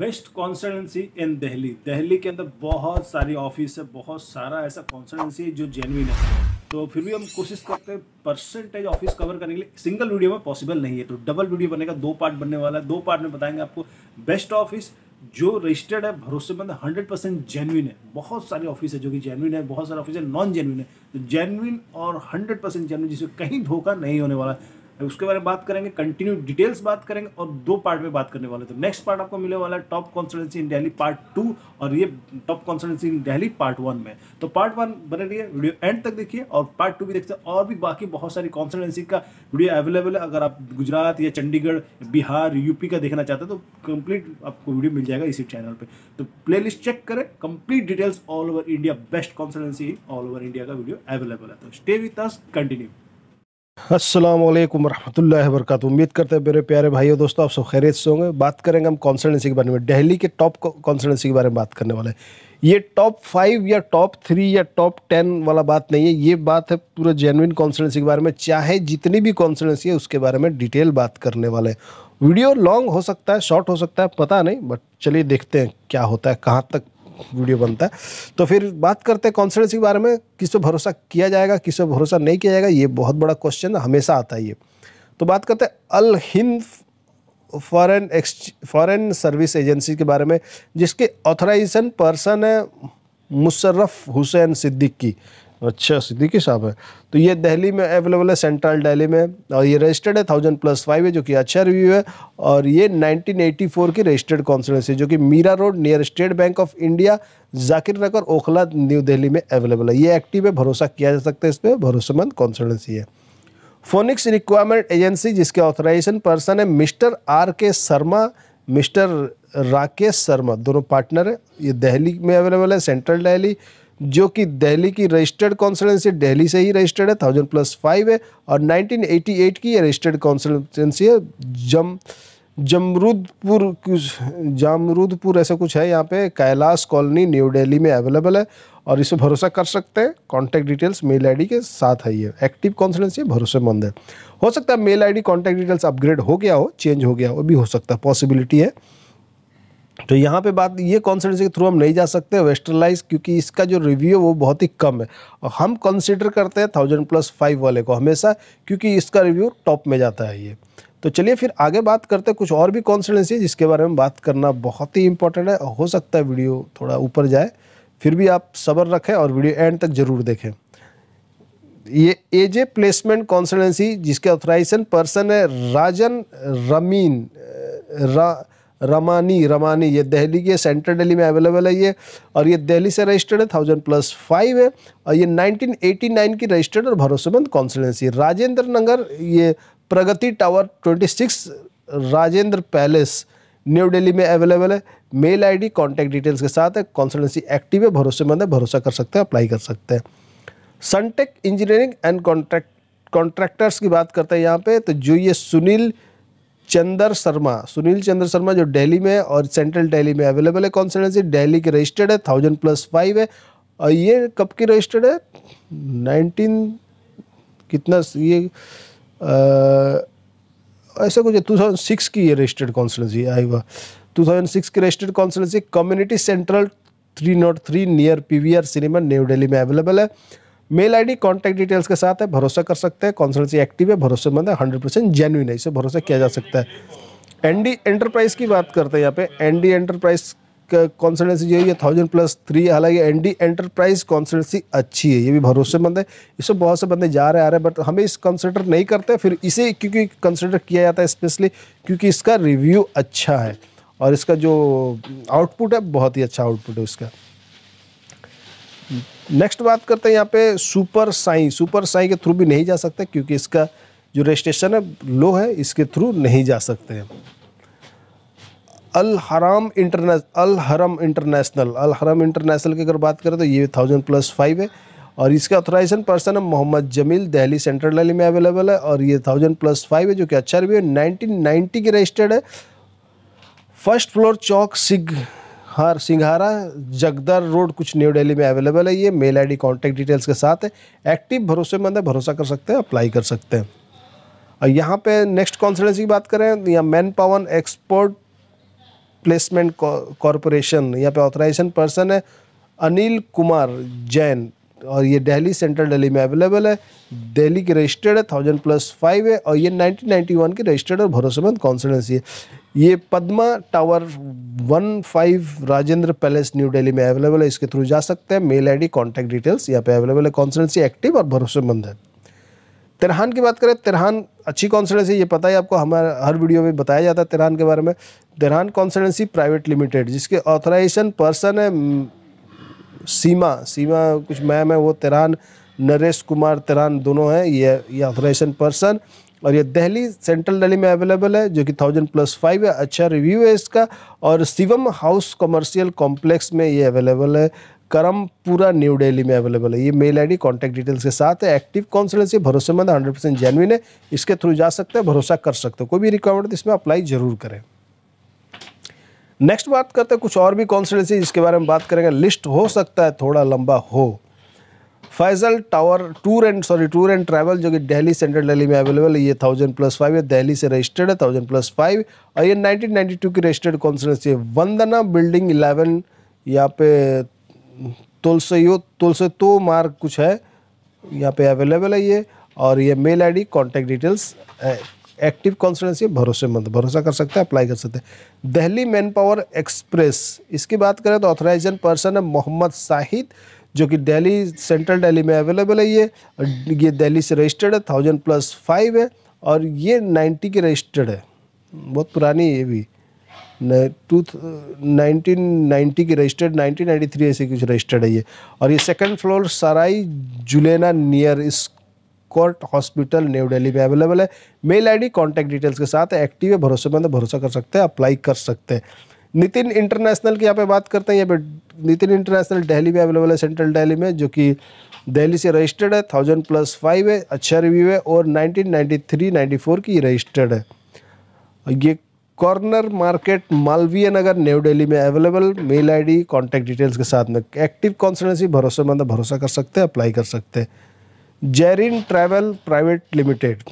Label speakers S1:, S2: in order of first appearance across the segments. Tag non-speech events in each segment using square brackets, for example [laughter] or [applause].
S1: best consultancy in Delhi Delhi के अंदर बहुत सारी ऑफिस है बहुत सारा ऐसा कॉन्सल्टेंसी है जो जेनविन है तो फिर भी हम कोशिश करते हैं परसेंटेज ऑफिस कवर करने के लिए सिंगल वीडियो में पॉसिबल नहीं है तो डबल वीडियो बनेगा दो पार्ट बनने वाला है दो पार्ट में बताएंगे आपको बेस्ट ऑफिस जो रजिस्टर्ड है भरोसेमंद हंड्रेड परसेंट जेनविन है बहुत सारे ऑफिस है जो कि जेनविन है बहुत सारे ऑफिस है नॉन जेनविन है तो जेनविन और हंड्रेड परसेंट जेनविन जिसमें कहीं धोखा नहीं होने वाला है उसके बारे में बात करेंगे कंटिन्यू डिटेल्स बात करेंगे और दो पार्ट में बात करने वाले तो नेक्स्ट पार्ट आपको मिलने वाला है top consultancy in Delhi part two और ये top consultancy in Delhi part one में तो पार्ट वन बने रही है वीडियो एंड तक देखिए और पार्ट टू भी देखते हैं और भी बाकी बहुत सारी कॉन्सल्टेंसी का वीडियो अवेलेबल है अगर आप गुजरात या चंडीगढ़ बिहार यूपी का देखना चाहते हैं तो कंप्लीट आपको वीडियो मिल जाएगा इसी चैनल पर तो प्ले चेक करें complete details all over India best consultancy all over India का वीडियो अवेलेबल है तो स्टे विथ अस कंटिन्यू असलम वरहमल वर्क उम्मीद करते हैं मेरे प्यारे भाइयों दोस्तों आप सब खैरियत से होंगे बात करेंगे हम कॉन्सल्टेंसी के बारे में दिल्ली के टॉप कॉन्सल्टेंसी के बारे में बात करने वाले हैं ये टॉप फाइव या टॉप थ्री या टॉप टेन वाला बात नहीं है ये बात है पूरा जेनविन कॉन्सल्टेंसी के बारे में चाहे जितनी भी कॉन्सल्टेंसी है उसके बारे में डिटेल बात करने वाले हैं वीडियो लॉन्ग हो सकता है शॉर्ट हो सकता है पता नहीं बट चलिए देखते हैं क्या होता है कहाँ तक वीडियो बनता है तो फिर बात करते हैं कॉन्सल्टेंसी के बारे में किस पर भरोसा किया जाएगा किस पर भरोसा नहीं किया जाएगा ये बहुत बड़ा क्वेश्चन हमेशा आता है ये तो बात करते हैं Al Hind foreign foreign service agency के बारे में जिसके ऑथराइजेशन पर्सन है मुशर्रफ हुसैन सिद्दीकी अच्छा सिद्दीकी साहब है तो ये दिल्ली में अवेलेबल है सेंट्रल दिल्ली में और ये रजिस्टर्ड है थाउजेंड प्लस फाइव है जो कि अच्छा रिव्यू है और ये 1984 की रजिस्टर्ड है जो कि Meera road near State Bank of India Zakir Nagar Okhla New Delhi में अवेलेबल है ये एक्टिव है भरोसा किया जा सकता है इस पर भरोसेमंद कॉन्सल्टेंसी है फोनिक्स रिक्वायरमेंट एजेंसी जिसके ऑथराइजेशन पर्सन है mister R K Sharma mister Rakesh Sharma दोनों पार्टनर है ये दिल्ली में अवेलेबल है सेंट्रल दिल्ली जो कि दिल्ली की रजिस्टर्ड कॉन्सल्टेंसी दिल्ली से ही रजिस्टर्ड है थाउजेंड प्लस फाइव है और 1988 की ये रजिस्टर्ड कॉन्सल्टेंसी है जम जमरूदपुर जामरूदपुर ऐसा कुछ है यहाँ पे कैलाश कॉलोनी न्यू दिल्ली में अवेलेबल है और इसे भरोसा कर सकते हैं कॉन्टैक्ट डिटेल्स मेल आईडी के साथ है ये एक्टिव कॉन्सलेंसी भरोसेमंद है हो सकता है mail ID contact details upgrade हो गया हो चेंज हो गया हो भी हो सकता है पॉसिबिलिटी है तो यहाँ पे बात ये कॉन्सल्टेंसी के थ्रू हम नहीं जा सकते वेस्टर्नलाइज क्योंकि इसका जो रिव्यू है वो बहुत ही कम है और हम कंसिडर करते हैं थाउजेंड प्लस फाइव वाले को हमेशा क्योंकि इसका रिव्यू टॉप में जाता है ये तो चलिए फिर आगे बात करते हैं कुछ और भी कॉन्स्टिट्यूंसी जिसके बारे में बात करना बहुत ही इंपॉर्टेंट है हो सकता है वीडियो थोड़ा ऊपर जाए फिर भी आप सब्र रखें और वीडियो एंड तक ज़रूर देखें ये एजे प्लेसमेंट कॉन्स्टिट्यूंसी जिसके ऑथोराइजेशन पर्सन है राजन रमीन रा रमानी रमानी ये दिल्ली के सेंट्रल दिल्ली में अवेलेबल है ये और ये दिल्ली से रजिस्टर्ड है थाउजेंड प्लस फाइव है और ये 1989 की रजिस्टर्ड और भरोसेमंद कॉन्सल्टेंसी राजेंद्र नगर ये Pragati tower 26 Rajendra palace New Delhi में अवेलेबल है मेल आईडी कांटेक्ट डिटेल्स के साथ है कॉन्सल्टेंसी एक्टिव है भरोसेमंद है भरोसा कर सकते हैं अप्लाई कर सकते हैं Suntech engineering and contract contractors की बात करते हैं यहाँ पे तो जो ये सुनील चंद्र शर्मा सुनील चंद्र शर्मा जो दिल्ली में और सेंट्रल दिल्ली में अवेलेबल है कॉन्स्टिटेंसी डेली की रजिस्टर्ड है थाउजेंड प्लस फाइव है और ये कब की रजिस्टर्ड है नाइनटीन कितना ये आ, ऐसा कुछ टू थाउजेंड सिक्स की ये रजिस्टर्ड कॉन्सल्टेंसी आई हुआ टू थाउजेंड सिक्स की registered consultancy community central three nought three near P V R cinema New Delhi में अवेलेबल है मेल आईडी कांटेक्ट डिटेल्स के साथ है भरोसा कर सकते हैं कॉन्सल्टेंसी एक्टिव है भरोसेमंद है हंड्रेड परसेंट जेन्यून है इसे भरोसा किया जा सकता है एनडी एंटरप्राइज की बात करते हैं यहाँ पे एनडी एंटरप्राइज कॉन्सल्टेंसी जो है ये थाउजेंड प्लस थ्री हालांकि एनडी एंटरप्राइज कॉन्सल्टेंसी अच्छी है ये भी भरोसेमंद है इसमें बहुत से बंदे जा रहे आ रहे हैं बट हमें इस कंसिडर नहीं करते फिर इसे क्योंकि कंसिडर किया जाता है स्पेशली क्योंकि इसका रिव्यू अच्छा है और इसका जो आउटपुट है बहुत ही अच्छा आउटपुट है उसका नेक्स्ट बात करते हैं यहाँ पे सुपर साई सुपर साई के थ्रू भी नहीं जा सकते क्योंकि इसका जो रजिस्ट्रेशन है लो है इसके थ्रू नहीं जा सकते हैं अल हराम इंटरनेश अल हरम इंटरनेशनल अल हरम इंटरनेशनल की अगर बात करें तो ये थाउजेंड प्लस फाइव है और इसका ऑथोराइजेशन पर्सन है मोहम्मद जमील दिल्ली सेंट्रल दिल्ली में अवेलेबल है और ये थाउजेंड प्लस फाइव है जो कि अच्छा रिव्यू है नाइनटीन नाइन्टी की रजिस्टर्ड है फर्स्ट फ्लोर चौक सिग हाँ सिंघारा जगदर रोड कुछ न्यू दिल्ली में अवेलेबल है ये मेल आईडी कांटेक्ट डिटेल्स के साथ है एक्टिव भरोसेमंद है भरोसा कर सकते हैं अप्लाई कर सकते हैं और यहाँ पे नेक्स्ट कॉन्सल्टेंसी की बात करें यहाँ मैन पावन एक्सपोर्ट प्लेसमेंट कॉरपोरेशन यहाँ पे ऑथराइजेशन पर्सन है अनिल कुमार जैन और ये दिल्ली सेंट्रल दिल्ली में अवेलेबल है दिल्ली की रजिस्टर्ड है थाउजेंड प्लस फाइव है और ये 1991 की रजिस्टर्ड और भरोसेमंद कॉन्सल्टेंसी है ये Padma tower one five Rajendra palace New Delhi में अवेलेबल है इसके थ्रू जा सकते हैं मेल आईडी कांटेक्ट डिटेल्स यहाँ पे अवेलेबल है कॉन्सल्टेंसी एक्टिव और भरोसेमंद है तिरहान की बात करें तिरहान अच्छी कॉन्सल्टेंसी ये पता है आपको हमारे हर वीडियो में बताया जाता है तिरहान के बारे में तिरहान कॉन्सल्टेंसी प्राइवेट लिमिटेड जिसके ऑथराइजेशन पर्सन है सीमा सीमा कुछ मैम है वो तेरान नरेश कुमार तेरान दोनों हैं ये ये ऑथराइजेशन पर्सन और ये दिल्ली सेंट्रल दिल्ली में अवेलेबल है जो कि थाउजेंड प्लस फाइव है अच्छा रिव्यू है इसका और शिवम हाउस कमर्शियल कॉम्प्लेक्स में ये अवेलेबल है करम पूरा न्यू दिल्ली में अवेलेबल है ये मेल आईडी कॉन्टैक्ट डिटेल्स के साथ है एक्टिव कॉन्सलेंसी भरोसेमंद हंड्रेड परसेंट जेनविन है इसके थ्रू जा सकते हैं भरोसा कर सकते हो कोई भी रिक्वायरमेंट तो इसमें अप्लाई जरूर करें नेक्स्ट बात करते हैं कुछ और भी कॉन्स्टिटेंसी जिसके बारे में बात करेंगे लिस्ट हो सकता है थोड़ा लंबा हो Faisal tower tour and sorry tour and travel जो कि दिल्ली सेंट्रल दिल्ली में अवेलेबल है ये थाउजेंड प्लस फाइव है दिल्ली से रजिस्टर्ड है थाउजेंड प्लस फाइव और ये नाइनटीन नाइन्टी टू की रजिस्टर्ड कॉन्स्टिटेंसी है वंदना बिल्डिंग इलेवन यहाँ पे तुलसियो तुलसे तो मार्ग कुछ है यहाँ पे अवेलेबल है ये और ये मेल डी कॉन्टैक्ट डिटेल्स है एक्टिव कॉन्स्टिटेंसी भरोसेमंद भरोसा कर सकते हैं अप्लाई कर सकते हैं दिल्ली मैन पावर एक्सप्रेस इसकी बात करें तो ऑथराइजन पर्सन है मोहम्मद साहिद जो कि दिल्ली सेंट्रल दिल्ली में अवेलेबल है ये ये दिल्ली से रजिस्टर्ड है थाउजेंड प्लस फाइव है और ये नाइन्टी के रजिस्टर्ड है बहुत पुरानी ये भी टू नाइनटीन नाइन्टी की रजिस्टर्ड नाइनटीन नाइन्टी थ्री ऐसे कुछ रजिस्टर्ड है ये और ये second floor Sarai Julena near Escorts hospital New Delhi में अवेलेबल है मेल आईडी कांटेक्ट डिटेल्स के साथ एक्टिव है भरोसेमंद भरोसा कर सकते हैं अप्लाई कर सकते हैं नितिन इंटरनेशनल की यहाँ पे बात करते हैं यहाँ पे नितिन इंटरनेशनल दिल्ली में अवेलेबल है सेंट्रल दिल्ली में जो कि दिल्ली से रजिस्टर्ड है थाउजेंड प्लस फाइव है अच्छा रिव्यू है और nineteen ninety three ninety four की रजिस्टर्ड है ये corner market Malviya Nagar New Delhi में available mail ID contact details के साथ में एक्टिव कॉन्सल्टेंसी भरोसेमंद भरोसा कर सकते हैं अप्लाई कर सकते हैं जेरिन ट्रैवल प्राइवेट लिमिटेड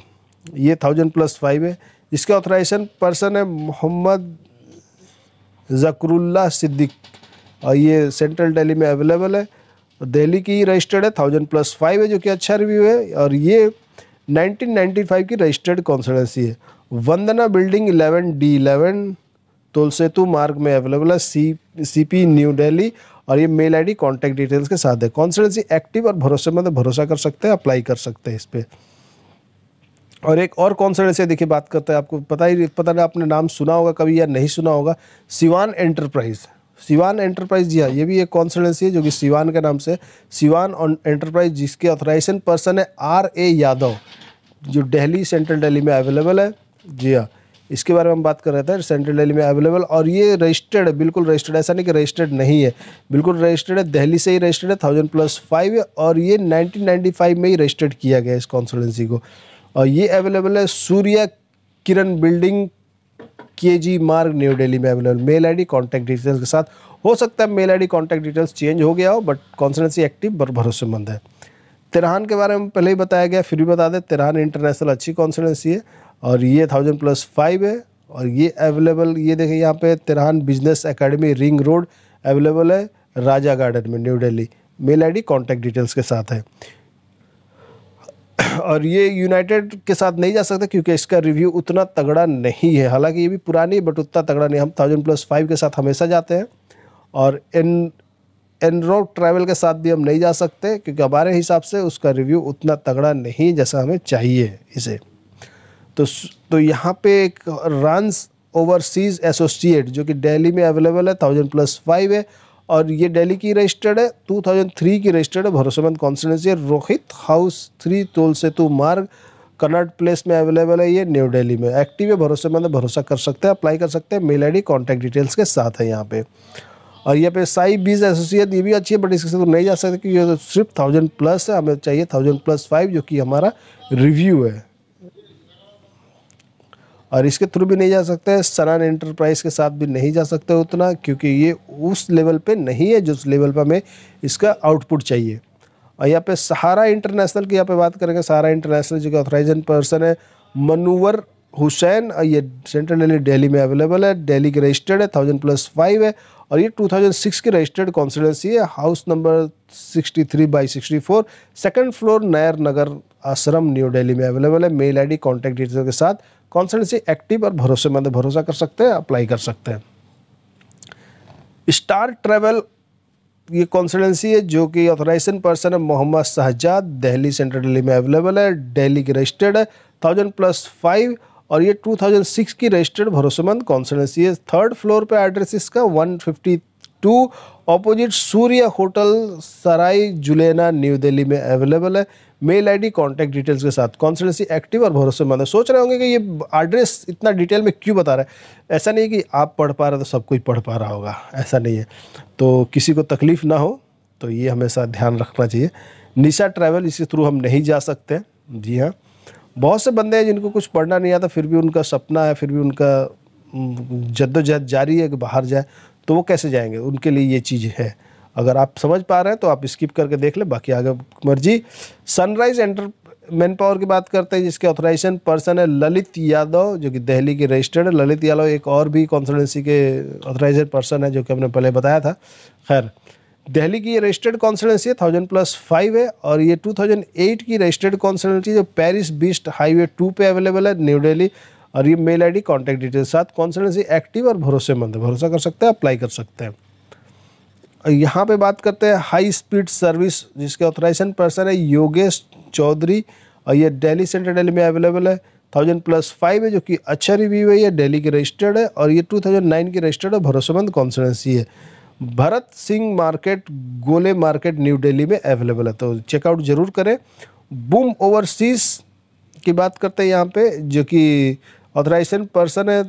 S1: ये थाउजेंड प्लस फाइव है इसका ऑथराइजेशन पर्सन है मोहम्मद ज़करुल्ला सिद्दीक और ये सेंट्रल दिल्ली में अवेलेबल है दिल्ली की रजिस्टर्ड है थाउजेंड प्लस फाइव है जो कि अच्छा रिव्यू है और ये 1995 की रजिस्टर्ड कॉन्सल्टेंसी है वंदना बिल्डिंग 11 डी 11 सेतु मार्ग में अवेलेबल है C C P New Delhi और ये mail I D contact details के साथ है कॉन्सल्टेंसी एक्टिव और भरोसेमंद भरोसा कर सकते हैं अप्लाई कर सकते हैं इस पर और एक और कॉन्सल्टेंसी देखिए बात करते हैं आपको पता ही पता नहीं आपने नाम सुना होगा कभी या नहीं सुना होगा सिवान एंटरप्राइज सिवान एंटरप्राइज जी हाँ ये भी एक कॉन्सल्टेंसी है जो कि सिवान के नाम से सिवान एंटरप्राइज जिसके ऑथराइजेशन पर्सन है आर ए यादव जो दिल्ली सेंट्रल दिल्ली में अवेलेबल है जी हाँ इसके बारे में हम बात कर रहे थे सेंट्रल दिल्ली में अवेलेबल और ये रजिस्टर्ड है बिल्कुल रजिस्टर्ड ऐसा नहीं कि रजिस्टर्ड नहीं है बिल्कुल रजिस्टर्ड है दिल्ली से ही रजिस्टर्ड है थाउजेंड प्लस फाइव और ये नाइनटीन में ही रजिस्टर्ड किया गया इस कॉन्सल्टेंसी को और ये अवेलेबल है सूर्या किरण building K G Marg New Delhi में available mail D contact details के साथ हो सकता है mail D contact details change हो गया हो बट कॉन्सल्टेंसी एक्टिव बर भरोसेमंद है तिरहान के बारे में पहले ही बताया गया फिर भी बता दें तिरहान इंटरनेशनल अच्छी कॉन्सल्टेंसी है और ये थाउजेंड प्लस फाइव है और ये अवेलेबल ये देखें यहाँ पे Tirhan business academy ring road available है राजा गार्डन में New Delhi mail ID contact details के साथ है [coughs] और ये यूनाइटेड के साथ नहीं जा सकता क्योंकि इसका रिव्यू उतना तगड़ा नहीं है हालांकि ये भी पुरानी है बट उतना तगड़ा नहीं हम थाउजेंड प्लस फाइव के साथ हमेशा जाते हैं और एन एनरोड ट्रैवल के साथ भी हम नहीं जा सकते क्योंकि हमारे हिसाब से उसका रिव्यू उतना तगड़ा नहीं जैसा हमें चाहिए इसे तो तो यहाँ पे एक रन्स ओवरसीज एसोसिएट जो कि दिल्ली में अवेलेबल है थाउजेंड प्लस फाइव है और ये दिल्ली की रजिस्टर्ड है टू थाउजेंड थ्री की रजिस्टर्ड है भरोसेमंद कॉन्स्टिटेंसी है रोहित हाउस थ्री तोल सेतु मार्ग कनाट प्लेस में अवेलेबल है ये न्यू दिल्ली में एक्टिव है भरोसेमंद भरोसा कर सकते हैं अप्लाई कर सकते हैं mail I D contact details के साथ है यहाँ पे और यहाँ पे साई बीज एसोसिएट ये भी अच्छी है बट इसके साथ तो नहीं जा सकते क्योंकि ये तो सिर्फ थाउजेंड प्लस है हमें चाहिए थाउजेंड प्लस फाइव जो कि हमारा रिव्यू है और इसके थ्रू भी नहीं जा सकते सनान एंटरप्राइज के साथ भी नहीं जा सकते उतना क्योंकि ये उस लेवल पे नहीं है जिस लेवल पर हमें इसका आउटपुट चाहिए और यहाँ पे सहारा इंटरनेशनल की यहाँ पे बात करेंगे सहारा इंटरनेशनल जो कि ऑथराइजन पर्सन है मनूवर हुसैन ये सेंट्रल दिल्ली डेली में अवेलेबल है डेली की रजिस्टर्ड है थाउजेंड प्लस फाइव है और ये टू थाउजेंड सिक्स की रजिस्टर्ड कॉन्स्टिटेंसी है house number sixty three by sixty four second floor Nair Nagar Ashram New Delhi में अवेलेबल है mail I D contact detail के साथ कॉन्सेंसी एक्टिव और भरोसेमंद भरोसा कर सकते हैं अप्लाई कर सकते हैं स्टार ट्रेवल ये कॉन्सल्टेंसी है जो कि ऑथोराइजेशन पर्सन है मोहम्मद शाहजाद दिल्ली सेंट्रल दिल्ली में अवेलेबल है दिल्ली की रजिस्टर्ड है थाउजेंड प्लस फाइव और ये सिक्स की रजिस्टर्ड भरोसेमंद कॉन्सल्टेंसी है थर्ड फ्लोर पे एड्रेस इसका two opposite Surya hotel Sarai Julena New Delhi में अवेलेबल है मेल आईडी कांटेक्ट डिटेल्स के साथ कॉन्सल्टेंसी एक्टिव और भरोसेमंद है सोच रहे होंगे कि ये एड्रेस इतना डिटेल में क्यों बता रहा है ऐसा नहीं कि आप पढ़ पा रहे तो सब कोई पढ़ पा रहा होगा ऐसा नहीं है तो किसी को तकलीफ़ ना हो तो ये हमेशा ध्यान रखना चाहिए निशा ट्रैवल इसके थ्रू हम नहीं जा सकते जी हाँ बहुत से बंदे हैं जिनको कुछ पढ़ना नहीं आता फिर भी उनका सपना है फिर भी उनका जद्दोजहद जारी है कि बाहर जाए तो वो कैसे जाएंगे उनके लिए ये चीज़ है अगर आप समझ पा रहे हैं तो आप स्किप करके देख लें बाकी आगे मर्जी सनराइज एंटर मैन पावर की बात करते हैं जिसके ऑथराइजेशन पर्सन है ललित यादव जो कि दिल्ली के रजिस्टर्ड है ललित यादव एक और भी कॉन्सल्टेंसी के ऑथराइजेड पर्सन है जो कि हमने पहले बताया था खैर दिल्ली की ये रजिस्टर्ड कॉन्सल्टेंसी है थाउजेंड प्लस फाइव है और ये टू थाउजेंड एट की रजिस्टर्ड कॉन्सल्टेंसी जो पेरिस बीस्ट हाईवे टू पे अवेलेबल है न्यू डेली और ये mail I D contact details साथ कॉन्सल्टेंसी एक्टिव और भरोसेमंद है भरोसा कर सकते हैं अप्लाई कर सकते हैं यहाँ पे बात करते हैं हाई स्पीड सर्विस जिसके ऑथराइजेशन पर्सन है योगेश चौधरी और ये डेली सेंट्रल डेली में अवेलेबल है थाउजेंड प्लस फाइव है जो कि अच्छा रिव्यू है ये डेली की रजिस्टर्ड है और ये टू थाउजेंड नाइन की रजिस्टर्ड है भरोसेमंद कॉन्सल्टेंसी है Bharat Singh market Gole market New Delhi में अवेलेबल है तो चेकआउट जरूर करें बूम ओवरसीज की बात करते हैं यहाँ पे जो कि ऑथराइजेशन पर्सन है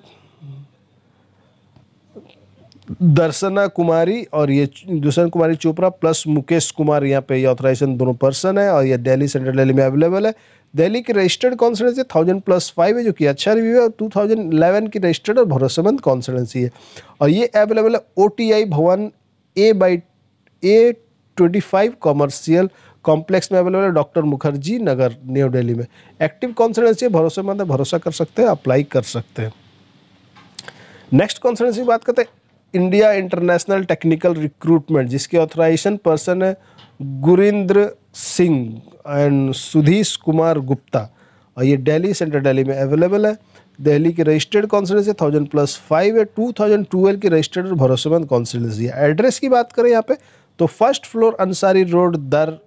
S1: दर्शना कुमारी और ये दर्शन कुमारी चोपड़ा प्लस मुकेश कुमार यहाँ पे ये ऑथराइजेशन दोनों पर्सन है और ये दिल्ली सेंट्रल दिल्ली में अवेलेबल है दिल्ली की registered consultancy thousand plus five है जो कि अच्छा रिव्यू है और टू थाउजेंड इलेवन की रजिस्टर्ड और भरोसेमंद कॉन्सल्टेंसी है और ये अवेलेबल है ओ T I Bhawan A by A twenty five commercial complex में अवेलेबल है डॉक्टर मुखर्जी नगर न्यू दिल्ली में एक्टिव कॉन्सल्टेंसी भरोसेमंद है भरोसा कर सकते हैं अप्लाई कर सकते हैं नेक्स्ट कॉन्सल्टेंसी बात करते हैं इंडिया इंटरनेशनल टेक्निकल रिक्रूटमेंट जिसके ऑथराइजेशन पर्सन है गुरिंद्र सिंह एंड सुधीश कुमार गुप्ता और ये दिल्ली सेंट्रल दिल्ली में अवेलेबल है दिल्ली की registered constituency thousand plus five है टू थाउजेंड ट्वेल्व की रजिस्टर्ड और भरोसेमंद कॉन्स्टिटेंसी है एड्रेस की बात करें यहाँ पे तो फर्स्ट फ्लोर अंसारी रोड दर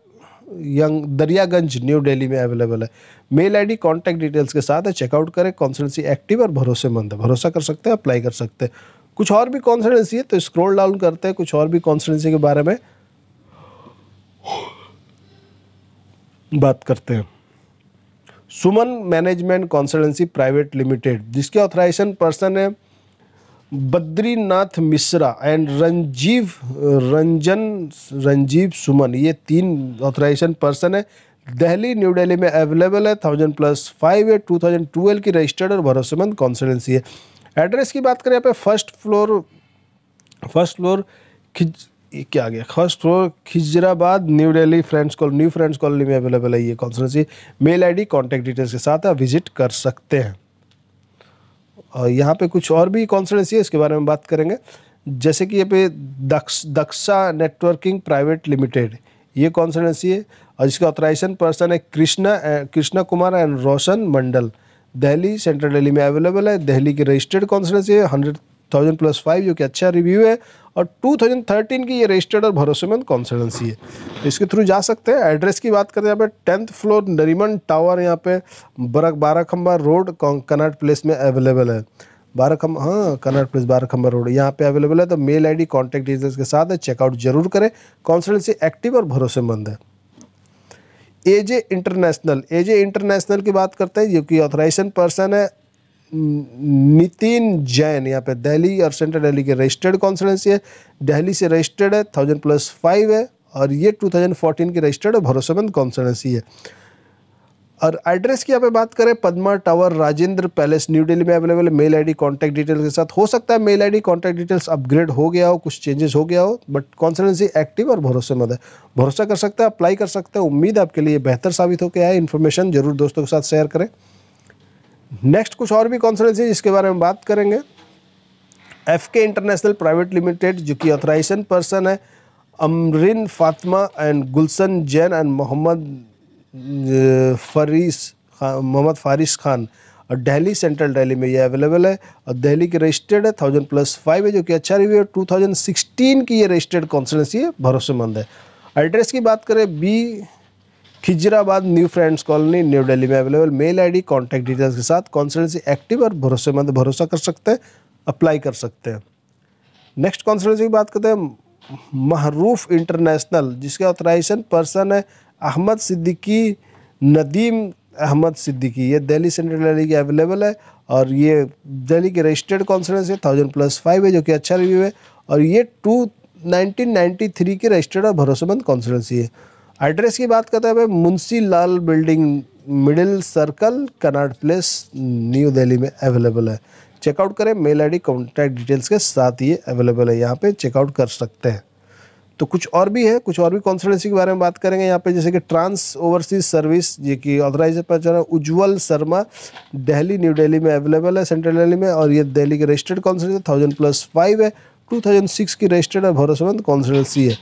S1: यंग दरियागंज न्यू दिल्ली में अवेलेबल है मेल आईडी कांटेक्ट डिटेल्स के साथ है चेकआउट करें कॉन्स्टिटेंसी एक्टिव और भरोसेमंद है भरोसा कर सकते हैं अप्लाई कर सकते हैं कुछ और भी कॉन्स्टिटेंसी है तो स्क्रोल डाउन करते हैं कुछ और भी कॉन्स्टिटेंसी के बारे में बात करते हैं Suman management constituency private limited जिसके ऑथराइजेशन पर्सन है बद्रीनाथ मिश्रा एंड रंजीव रंजन रंजीव सुमन ये तीन ऑथराइजेशन पर्सन है दिल्ली न्यू दिल्ली में अवेलेबल है थाउजेंड प्लस फाइव है टू थाउजेंड ट्वेल्व की रजिस्टर्ड और भरोसेमंद कॉन्स्टिटेंसी है एड्रेस की बात करें यहाँ पे फर्स्ट फ्लोर फर्स्ट फ्लोर खिज क्या आ गया first floor Khizrabad New Delhi Friends Colony New Friends Colony में अवेलेबल है ये consultancy mail ID contact details के साथ आप विजिट कर सकते हैं और यहाँ पे कुछ और भी कॉन्सल्टेंसी है इसके बारे में बात करेंगे जैसे कि ये पे Daksh Daksha networking private limited ये कॉन्सल्टेंसी है और इसका ऑथराइजेशन पर्सन है कृष्णा कृष्णा कुमार एंड रोशन मंडल दिल्ली सेंट्रल दिल्ली में अवेलेबल है दिल्ली की रजिस्टर्ड कॉन्सलेंस है हंड्रेड थाउजेंड प्लस फाइव जो कि अच्छा रिव्यू है और टू थाउजेंड थर्टीन की ये रजिस्टर्ड और भरोसेमंद कॉन्सल्टेंसी है तो इसके थ्रू जा सकते हैं एड्रेस की बात करें यहाँ पे टेंथ फ्लोर नरीमन टावर यहाँ पे बरक Bara Khamba road Connaught Place में अवेलेबल है बारह खम हाँ कनाट प्लेस बारह खम्बा रोड यहाँ पे अवेलेबल है तो मेल आईडी कांटेक्ट डिटेल्स के साथ है चेकआउट जरूर करें कॉन्सल्टेंसी एक्टिव और भरोसेमंद है एजे इंटरनेशनल एजे इंटरनेशनल की बात करते हैं जो कि ऑथराइजेशन पर्सन है नितिन जैन यहाँ पे दिल्ली और सेंट्रल दिल्ली के रजिस्टर्ड कॉन्सल्टेंसी है दिल्ली से रजिस्टर्ड है थाउजेंड प्लस फाइव है और ये टू थाउजेंड फोर्टीन की रजिस्टर्ड और भरोसेमंद कॉन्सल्टेंसी है और एड्रेस की यहाँ पे बात करें Padma tower Rajendra palace New Delhi में अवेलेबल है मेल आईडी कांटेक्ट डिटेल के साथ हो सकता है mail ID contact details upgrade हो गया हो कुछ चेंजेस हो गया हो बट कॉन्सल्टेंसी एक्टिव और भरोसेमंद है भरोसा कर सकते हैं अप्लाई कर सकते हैं उम्मीद आपके लिए बेहतर साबित हो गया है इन्फॉर्मेशन जरूर दोस्तों के साथ शेयर करें नेक्स्ट कुछ और भी कॉन्सल्टेंसी जिसके बारे में बात करेंगे एफ के इंटरनेशनल प्राइवेट लिमिटेड जो कि ऑथराइजेशन पर्सन है अमरिन फातिमा एंड गुलसन जैन एंड मोहम्मद फरीस मोहम्मद फारिस खान और दिल्ली सेंट्रल दिल्ली में ये अवेलेबल है और दिल्ली की रजिस्टर्ड है थाउजेंड प्लस फाइव है जो कि अच्छा रिव्यू है टू थाउजेंड सिक्सटीन की ये रजिस्टर्ड कॉन्सल्टेंसी है भरोसेमंद है एड्रेस की बात करें B Khizrabad New Friends Colony New Delhi में available mail D contact details के साथ कॉन्सल्टेंसी एक्टिव और भरोसेमंद भरोसा कर सकते हैं अप्लाई कर सकते हैं नेक्स्ट कॉन्सल्टेंसी की बात करते हैं महरूफ इंटरनेशनल जिसका ऑथराइजेशन पर्सन है अहमद सिद्दीकी नदीम अहमद सिद्दीकी ये दिल्ली सेंट्रल डेली के अवेलेबल है और ये दिल्ली के रजिस्टर्ड कॉन्सोनेंस है थाउजेंड प्लस फाइव है जो कि अच्छा रिव्यू है और ये टू नाइनटीन नाइन्टी थ्री के रजिस्टर्ड और भरोसेमंद कॉन्सोनेंसी है एड्रेस की बात करते हैं Munshi Lal building middle circle Connaught Place New Delhi में अवेलेबल है चेकआउट करें मेल डी कॉन्टैक्ट डिटेल्स के साथ ये अवेलेबल है यहाँ पे चेकआउट कर सकते हैं तो कुछ और भी है कुछ और भी कॉन्सल्टेंसी के बारे में बात करेंगे यहाँ पे जैसे कि ट्रांस ओवरसीज सर्विस जो कि ऑथराइज पहचान है उज्ज्वल शर्मा दिल्ली न्यू दिल्ली में अवेलेबल है सेंट्रल दिल्ली में और ये दिल्ली की registered consultancy thousand plus five है टू थाउजेंड सिक्स की रजिस्टर्ड और भरोसेमंद कॉन्सल्टेंसी है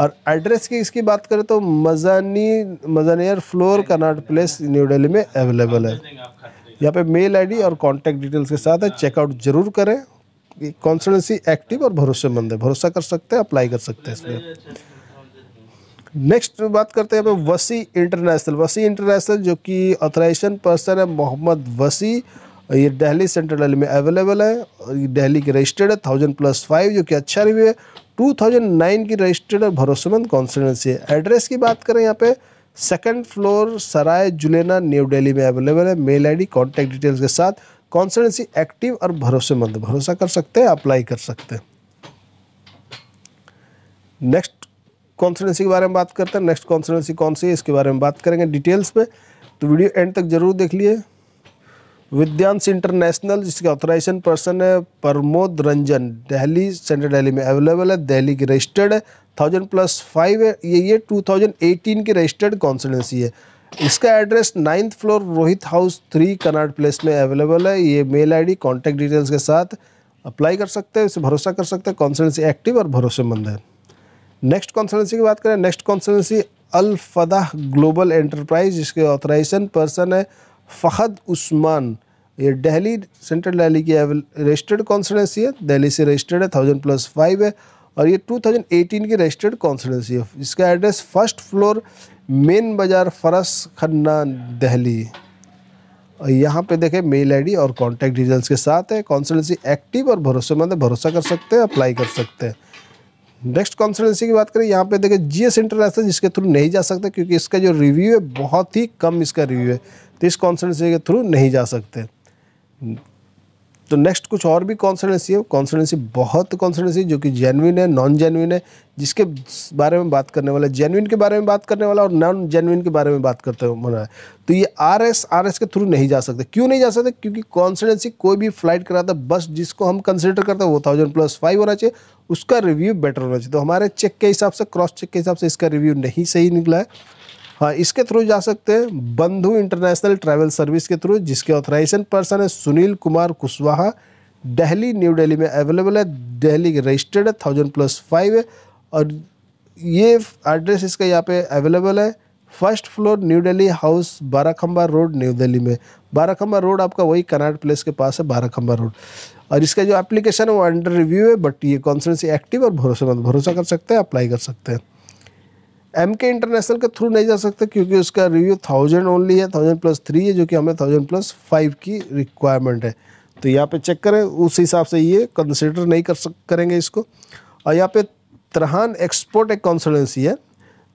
S1: और एड्रेस की इसकी बात करें तो मजानी mezzanine floor Connaught Place New Delhi में अवेलेबल है यहाँ पे मेल आईडी और कॉन्टैक्ट डिटेल्स के साथ है चेकआउट जरूर करें कॉन्सोनेंसी एक्टिव और भरोसेमंद है भरोसा कर सकते हैं अप्लाई कर सकते हैं इसमें नेक्स्ट बात करते हैं हमें वसी इंटरनेशनल वसी इंटरनेशनल जो कि ऑथराइजेशन पर्सन है मोहम्मद वसी ये दिल्ली सेंट्रल दिल्ली में अवेलेबल है और ये दिल्ली के रजिस्टर्ड है थाउजेंड प्लस फाइव जो कि अच्छा रिव्यू है टू थाउजेंड नाइन की रजिस्टर्ड और भरोसेमंद कॉन्स्टिट्यूंसी है एड्रेस की बात करें यहाँ पे second floor Sarai Julena New Delhi में अवेलेबल है मेल आईडी कांटेक्ट डिटेल्स के साथ कॉन्सल्टेंसी एक्टिव और भरोसेमंद भरोसा कर सकते हैं अप्लाई कर सकते हैं नेक्स्ट कॉन्सल्टेंसी के बारे में बात करते हैं नेक्स्ट कॉन्सल्टेंसी कौन सी है इसके बारे में बात करेंगे डिटेल्स में तो वीडियो एंड तक जरूर देख लिए विद्यांश इंटरनेशनल जिसके ऑथराइजेशन पर्सन है प्रमोद रंजन दिल्ली सेंट्रल दिल्ली में अवेलेबल है दिल्ली की रजिस्टर्ड है थाउजेंड प्लस फाइव है ये ये टू थाउजेंड एटीन की रजिस्टर्ड कॉन्सल्टेंसी है इसका address ninth floor Rohit House three Connaught Place में अवेलेबल है ये मेल आईडी कांटेक्ट डिटेल्स के साथ अप्लाई कर सकते हैं इसे भरोसा कर सकते हैं कॉन्सल्टेंसी एक्टिव और भरोसेमंद है नेक्स्ट कॉन्सल्टेंसी की बात करें next consultancy Alfadah Global Enterprise जिसके ऑथराइजेशन पर्सन है फ़हद उस्मान ये दिल्ली सेंट्रल दिल्ली की रजिस्टर्ड कॉन्सल्टेंसी है दिल्ली से रजिस्टर्ड है थाउजेंड प्लस फाइव है और ये 2018 की रजिस्टर्ड कॉन्सल्टेंसी है इसका एड्रेस फर्स्ट फ्लोर मेन बाज़ार फरस खन्ना दहली और यहाँ पे देखें मेल आईडी और कॉन्टैक्ट डिटेल्स के साथ है कॉन्सल्टेंसी एक्टिव और भरोसेमंद है भरोसा कर सकते हैं अप्लाई कर सकते हैं नेक्स्ट कॉन्सल्टेंसी की बात करें यहाँ पे देखें एस इंटरनेशनल जिसके थ्रू नहीं जा सकते क्योंकि इसका जो रिव्यू है बहुत ही कम इसका रिव्यू है तो इस कॉन्सल्टेंसी के थ्रू नहीं जा सकते तो नेक्स्ट कुछ और भी कॉन्सल्टेंसी है कॉन्सल्टेंसी बहुत कॉन्सल्टेंसी जो कि जेनविन है नॉन जेनविन है जिसके बारे में बात करने वाला जेनविन के बारे में बात करने वाला और नॉन जेनविन के बारे में बात करते मना है तो ये आर एस आर एस के थ्रू नहीं जा सकते क्यों नहीं जा सकते क्योंकि कॉन्सल्टेंसी कोई भी फ्लाइट कराता बस जिसको हम कंसिडर करते हैं वो थाउजेंड प्लस फाइव होना चाहिए उसका रिव्यू बेटर होना चाहिए तो हमारे चेक के हिसाब से क्रॉस चेक के हिसाब से इसका रिव्यू नहीं सही निकला है हाँ इसके थ्रू जा सकते हैं बंधु इंटरनेशनल ट्रैवल सर्विस के थ्रू जिसके ऑथराइजेशन पर्सन है सुनील कुमार कुशवाहा दिल्ली न्यू दिल्ली में अवेलेबल है दिल्ली के रजिस्टर्ड है थाउजेंड प्लस फाइव है और ये एड्रेस इसका यहाँ पे अवेलेबल है first floor New Delhi House Barakhamba Road New Delhi में बाराखंबा रोड आपका वही कनाड प्लेस के पास है बाराखंबा रोड और इसका जो एप्लीकेशन है वो अंडर रिव्यू है बट ये कॉन्फ्रेंस एक्टिव और भरोसेमंद भरोसा कर सकते हैं अप्लाई कर सकते हैं एम के इंटरनेशनल के थ्रू नहीं जा सकते क्योंकि उसका रिव्यू थाउजेंड ओनली है थाउजेंड प्लस थ्री है जो कि हमें थाउजेंड प्लस फाइव की रिक्वायरमेंट है तो यहाँ पे चेक करें उस हिसाब से ये कंसिडर नहीं कर सक करेंगे इसको और यहाँ पे तरहान एक्सपोर्ट एक कंसल्टेंसी है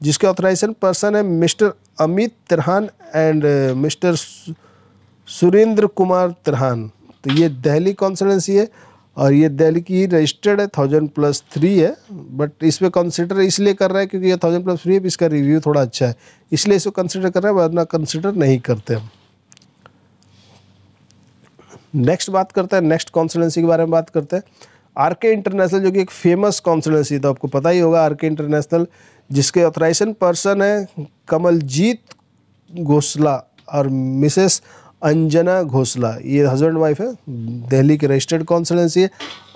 S1: जिसके ऑथराइजेशन पर्सन है mister Amit Tarhan and uh, mister Surendra Kumar Trahan तो ये दहली कॉन्सल्टेंसी है और ये दिल्ली की रजिस्टर्ड है थाउजेंड प्लस थ्री है बट इस पर कंसिडर इसलिए कर रहा है क्योंकि ये थाउजेंड प्लस थ्री है इसका रिव्यू थोड़ा अच्छा है इसलिए इसको कंसिडर कर रहा है वरना कंसिडर नहीं करते हम नेक्स्ट बात करते हैं नेक्स्ट कॉन्सल्टेंसी के बारे में बात करते हैं आर के इंटरनेशनल जो कि एक फेमस कॉन्सल्टेंसी तो आपको पता ही होगा आर के इंटरनेशनल जिसके ऑथराइजेशन पर्सन है कमलजीत घोसला और मिसेस अंजना घोसला ये हस्बैंड वाइफ है दिल्ली की रजिस्टर्ड कॉन्सल्टेंसी है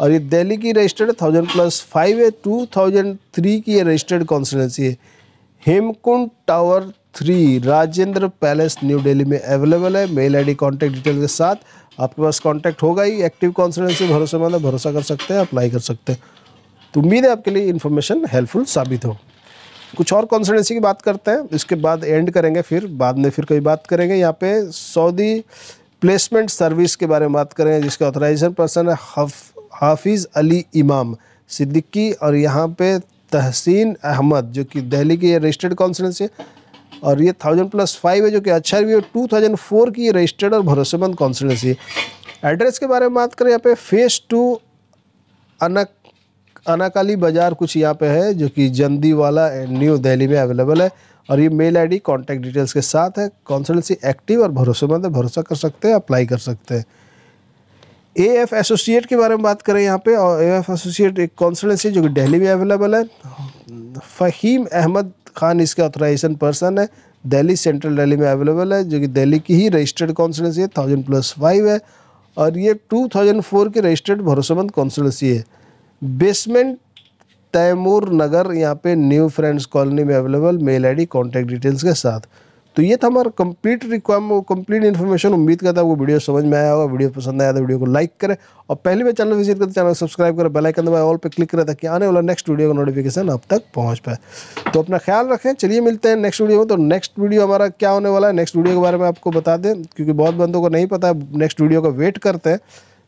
S1: और ये दिल्ली की रजिस्टर्ड थाउजेंड प्लस फाइव है टू थाउजेंड थ्री की ये रजिस्टर्ड कॉन्सल्टेंसी है Hemkund Tower three Rajendra palace New Delhi में अवेलेबल है mail I D contact detail के साथ आपके पास कॉन्टैक्ट होगा ही एक्टिव कॉन्सल्टेंसी भरोसेमंद है भरोसा कर सकते हैं अप्लाई कर सकते हैं तो उम्मीद है आपके लिए इन्फॉर्मेशन हेल्पफुल साबित हो कुछ और कॉन्सल्टेंसी की बात करते हैं इसके बाद एंड करेंगे फिर बाद में फिर कभी बात करेंगे यहाँ पे सऊदी प्लेसमेंट सर्विस के बारे में बात करेंगे जिसके ऑथराइजेशन पर्सन है हफ, हाफिज़ अली इमाम सिद्दीकी और यहाँ पे तहसीन अहमद जो कि दिल्ली की रजिस्टर्ड कॉन्स्टिटेंसी है और ये थाउजेंड प्लस फाइव है जो कि अच्छा भी है टू थाउजेंड फोर की रजिस्टर्ड और भरोसेमंद कॉन्स्टिटेंसी एड्रेस के बारे में बात करें यहाँ पे फेस टू अनक अनाकाली बाज़ार कुछ यहाँ पे है जो कि वाला एंड न्यू दिल्ली में अवेलेबल है और ये मेल आईडी कांटेक्ट डिटेल्स के साथ है कॉन्सल्टेंसी एक्टिव और भरोसेमंद है भरोसा कर सकते हैं अप्लाई कर सकते हैं ए एफ एसोसिएट के बारे में बात करें यहाँ पे और ए एफ एसोसिएट एक कॉन्सल्टेंसी जो कि दिल्ली में अवेलेबल है फ़हीम अहमद खान इसके ऑथराइजेशन पर्सन है दिल्ली सेंट्रल दिल्ली में अवेलेबल है जो कि दिल्ली की ही रजिस्टर्ड कॉन्सल्टेंसी है थाउजेंड प्लस फाइव है और ये टू थाउजेंड फोर की रजिस्टर्ड भरोसेमंद कॉन्सल्टेंसी है बेसमेंट तैमूर नगर यहाँ पे न्यू फ्रेंड्स कॉलोनी में available mail ID contact details के साथ तो ये था हमारा कंप्लीट रिक्वायरमेंट कंप्लीट इन्फॉर्मेशन उम्मीद करता है वो वीडियो समझ में आया होगा वीडियो पसंद आया तो वीडियो को लाइक करें और पहले भी चैनल विजिट करते चैनल सब्सक्राइब करें बेलाइकन दबाए ऑल पर क्लिक करें ताकि आने वाला नेक्स्ट वीडियो का नोटिफिकेशन आप तक पहुँच पाए तो अपना ख्याल रखें चलिए मिलते हैं नेक्स्ट वीडियो में तो नेक्स्ट वीडियो हमारा क्या होने वाला है नेक्स्ट वीडियो के बारे में आपको बता दें क्योंकि बहुत बंदों को नहीं पता है नेक्स्ट वीडियो का वेट करते हैं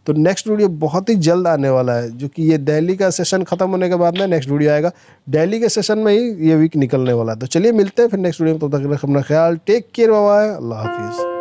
S1: तो नेक्स्ट वीडियो बहुत ही जल्द आने वाला है जो कि ये दिल्ली का सेशन खत्म होने के बाद में नेक्स्ट वीडियो आएगा दिल्ली के सेशन में ही ये वीक निकलने वाला है तो चलिए मिलते हैं फिर नेक्स्ट वीडियो में तब तो तक अपना ख्याल टेक केयर बाबा अल्लाह हाफिज़